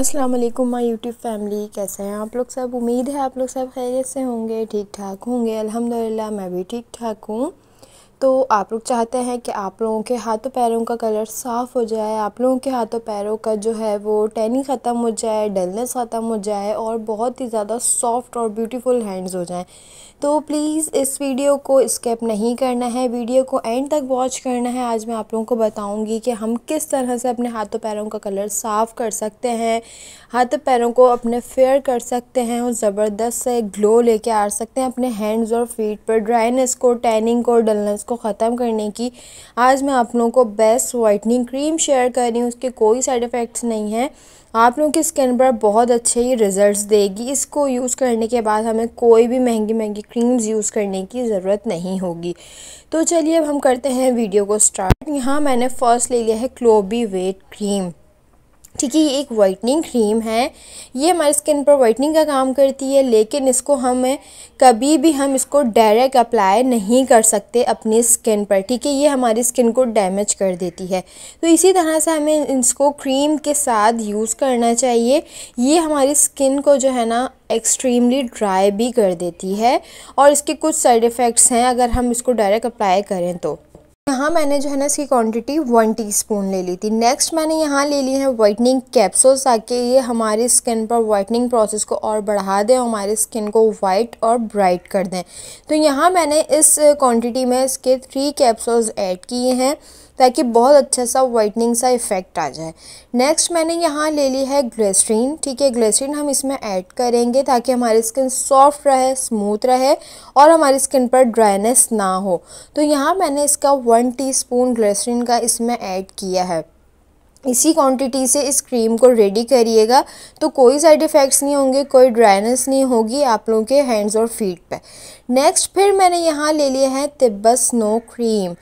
अस्सलाम वालेकुम my YouTube family कैसे हैं आप लोग सब उम्मीद है आप लोग सब खैरियत से होंगे ठीक ठाक होंगे अल्हम्दुलिल्लाह मैं भी ठीक ठाक हूँ तो आप लोग चाहते हैं कि आप लोगों के हाथों पैरों का कलर साफ़ हो जाए आप लोगों के हाथों पैरों का जो है वो टैनिंग ख़त्म हो जाए डलनेस ख़त्म हो जाए और बहुत ही ज़्यादा सॉफ्ट और ब्यूटीफुल हैंड्स हो जाएं तो प्लीज़ इस वीडियो को स्किप नहीं करना है वीडियो को एंड तक वॉच करना है आज मैं आप लोगों को बताऊँगी कि हम किस तरह से अपने हाथों पैरों का कलर साफ़ कर सकते हैं हाथों पैरों को अपने फेयर कर सकते हैं और ज़बरदस्त से ग्लो लेके आ सकते हैं अपने हैंड्स और फीट पर ड्राइनेस को टैनिंग को डलनेस को को ख़त्म करने की आज मैं आप लोगों को बेस्ट वाइटनिंग क्रीम शेयर कर रही हूँ उसके कोई साइड इफ़ेक्ट्स नहीं हैं आप लोगों की स्किन पर बहुत अच्छे ही रिज़ल्ट देगी इसको यूज़ करने के बाद हमें कोई भी महंगी महंगी क्रीम्स यूज़ करने की ज़रूरत नहीं होगी तो चलिए अब हम करते हैं वीडियो को स्टार्ट यहाँ मैंने फ़र्स्ट ले लिया है क्लोबी वेट क्रीम ठीक है ये एक वाइटनिंग क्रीम है ये हमारी स्किन पर वाइटनिंग का काम करती है लेकिन इसको हमें कभी भी हम इसको डायरेक्ट अप्लाई नहीं कर सकते अपनी स्किन पर ठीक है ये हमारी स्किन को डैमेज कर देती है तो इसी तरह से हमें इसको क्रीम के साथ यूज़ करना चाहिए ये हमारी स्किन को जो है ना एक्सट्रीमली ड्राई भी कर देती है और इसके कुछ साइड इफ़ेक्ट्स हैं अगर हम इसको डायरेक्ट अप्लाई करें तो यहाँ मैंने जो है ना इसकी क्वांटिटी वन टीस्पून ले ली थी नेक्स्ट मैंने यहाँ ले ली है वाइटनिंग कैप्सूल्स ताकि ये हमारी स्किन पर वाइटनिंग प्रोसेस को और बढ़ा दें और स्किन को वाइट और ब्राइट कर दें तो यहाँ मैंने इस क्वांटिटी में इसके थ्री कैप्सूल्स ऐड किए हैं ताकि बहुत अच्छा सा वाइटनिंग सा इफ़ेक्ट आ जाए नेक्स्ट मैंने यहाँ ले ली है ग्लेसरीन ठीक है ग्लेसरीन हम इसमें ऐड करेंगे ताकि हमारी स्किन सॉफ्ट रहे स्मूथ रहे और हमारी स्किन पर ड्राइनेस ना हो तो यहाँ मैंने इसका वन टी स्पून का इसमें ऐड किया है इसी क्वांटिटी से इस क्रीम को रेडी करिएगा तो कोई साइड इफ़ेक्ट्स नहीं होंगे कोई ड्राइनेस नहीं होगी आप लोगों के हैंड्स और फीट पे नेक्स्ट फिर मैंने यहाँ ले लिया है तिब्बत स्नो क्रीम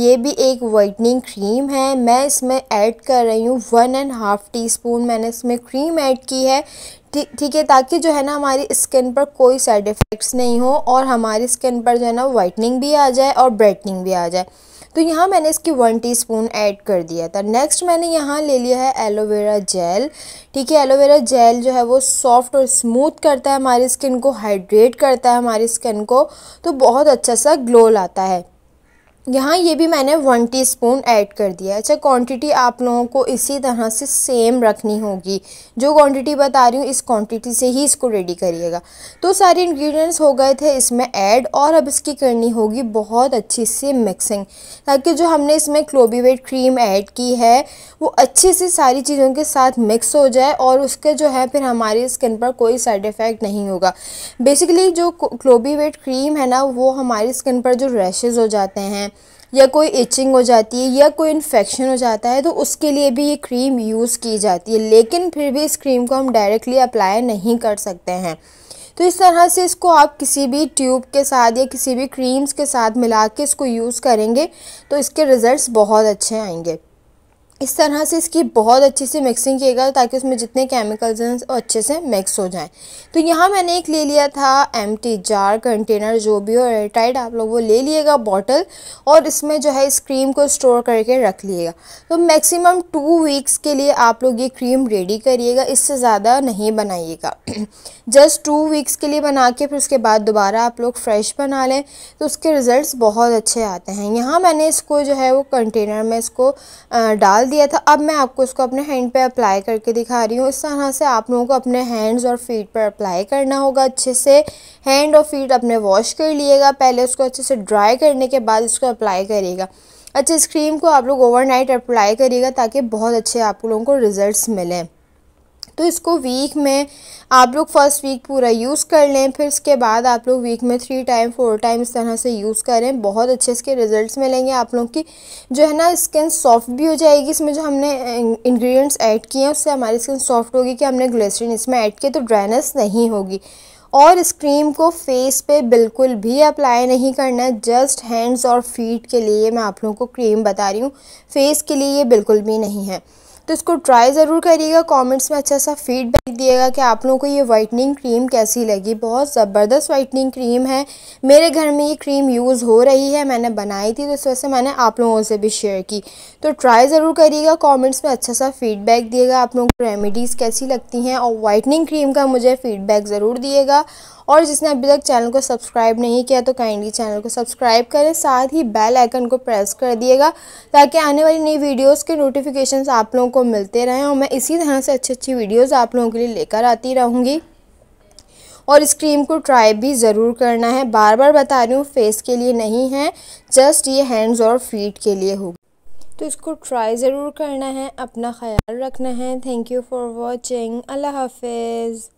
ये भी एक वाइटनिंग क्रीम है मैं इसमें ऐड कर रही हूँ one and half teaspoon मैंने इसमें क्रीम ऐड की है ठीक है ताकि जो है ना हमारी स्किन पर कोई साइड इफ़ेक्ट्स नहीं हो और हमारी स्किन पर जो है ना वाइटनिंग भी आ जाए और ब्राइटनिंग भी आ जाए तो यहाँ मैंने इसकी वन टीस्पून ऐड कर दिया था नेक्स्ट मैंने यहाँ ले लिया है एलोवेरा जेल ठीक है एलोवेरा जेल जो है वो सॉफ्ट और स्मूथ करता है हमारी स्किन को हाइड्रेट करता है हमारी स्किन को तो बहुत अच्छा सा ग्लो लाता है यहाँ ये भी मैंने वन टीस्पून ऐड कर दिया अच्छा क्वांटिटी आप लोगों को इसी तरह से सेम रखनी होगी जो क्वांटिटी बता रही हूँ इस क्वांटिटी से ही इसको रेडी करिएगा तो सारे इंग्रेडिएंट्स हो गए थे इसमें ऐड और अब इसकी करनी होगी बहुत अच्छी सी मिक्सिंग ताकि जो हमने इसमें क्लोबीवेट क्रीम ऐड की है वो अच्छे से सारी चीज़ों के साथ मिक्स हो जाए और उसके जो है फिर हमारी स्किन पर कोई साइड इफ़ेक्ट नहीं होगा बेसिकली जो क्लोबीवेट क्रीम है ना वो हमारी स्किन पर जो रैशेज़ हो जाते हैं या कोई इचिंग हो जाती है या कोई इन्फेक्शन हो जाता है तो उसके लिए भी ये क्रीम यूज़ की जाती है लेकिन फिर भी इस क्रीम को हम डायरेक्टली अप्लाई नहीं कर सकते हैं तो इस तरह से इसको आप किसी भी ट्यूब के साथ या किसी भी क्रीम्स के साथ मिला के इसको यूज़ करेंगे तो इसके रिज़ल्ट बहुत अच्छे आएंगे इस तरह से इसकी बहुत अच्छे से मिक्सिंग किएगा ताकि उसमें जितने केमिकल्स हैं वो अच्छे से मिक्स हो जाएं तो यहाँ मैंने एक ले लिया था एम जार कंटेनर जो भी हो एयरटाइट आप लोग वो ले लिएगा बॉटल और इसमें जो है इस क्रीम को स्टोर करके रख लिएगा तो मैक्सिमम टू वीक्स के लिए आप लोग ये क्रीम रेडी करिएगा इससे ज़्यादा नहीं बनाइएगा जस्ट टू वीक्स के लिए बना के फिर उसके बाद दोबारा आप लोग फ्रेश बना लें तो उसके रिज़ल्ट बहुत अच्छे आते हैं यहाँ मैंने इसको जो है वो कंटेनर में इसको डाल दिया था अब मैं आपको इसको अपने हैंड पे अप्लाई करके दिखा रही हूँ इस तरह से आप लोगों को अपने हैंड्स और फीट पर अप्लाई करना होगा अच्छे से हैंड और फीट अपने वॉश कर लिएगा पहले उसको अच्छे से ड्राई करने के बाद इसको अप्लाई करिएगा अच्छा इस क्रीम को आप लोग ओवरनाइट अप्लाई करिएगा ताकि बहुत अच्छे आप लोगों को रिजल्ट मिलें तो इसको वीक में आप लोग फर्स्ट वीक पूरा यूज़ कर लें फिर इसके बाद आप लोग वीक में थ्री टाइम फोर टाइम इस तरह से यूज़ करें बहुत अच्छे इसके रिजल्ट्स मिलेंगे आप लोग की जो है ना स्किन सॉफ्ट भी हो जाएगी इसमें जो हमने इंग्रेडिएंट्स ऐड किए हैं उससे हमारी स्किन सॉफ्ट होगी कि हमने ग्लिसरीन इसमें ऐड किया तो ड्राइनेस नहीं होगी और इस क्रीम को फेस पे बिल्कुल भी अप्लाई नहीं करना है जस्ट हैंड्स और फीट के लिए मैं आप लोगों को क्रीम बता रही हूँ फेस के लिए ये बिल्कुल भी नहीं है तो इसको ट्राई ज़रूर करिएगा कमेंट्स में अच्छा सा फीडबैक दिएगा कि आप लोगों को ये वाइटनिंग क्रीम कैसी लगी बहुत ज़बरदस्त वाइटनिंग क्रीम है मेरे घर में ये क्रीम यूज़ हो रही है मैंने बनाई थी तो इस वजह से मैंने आप लोगों से भी शेयर की तो ट्राई ज़रूर करिएगा कॉमेंट्स में अच्छा सा फीडबैक दिएगा आप लोगों को रेमिडीज कैसी लगती हैं और वाइटनिंग क्रीम का मुझे फ़ीडबैक ज़रूर दिएगा और जिसने अभी तक चैनल को सब्सक्राइब नहीं किया तो काइंडली चैनल को सब्सक्राइब करें साथ ही बेल आइकन को प्रेस कर दिएगा ताकि आने वाली नई वीडियोस के नोटिफिकेशन आप लोगों को मिलते रहें और मैं इसी तरह से अच्छी अच्छी वीडियोज़ आप लोगों के लिए लेकर आती रहूँगी और इस क्रीम को ट्राई भी ज़रूर करना है बार बार बता रही हूँ फेस के लिए नहीं है जस्ट ये हैंड्स और फीट के लिए होगी तो इसको ट्राई ज़रूर करना है अपना ख्याल रखना है थैंक यू फॉर वॉचिंग अल्लाह हाफिज़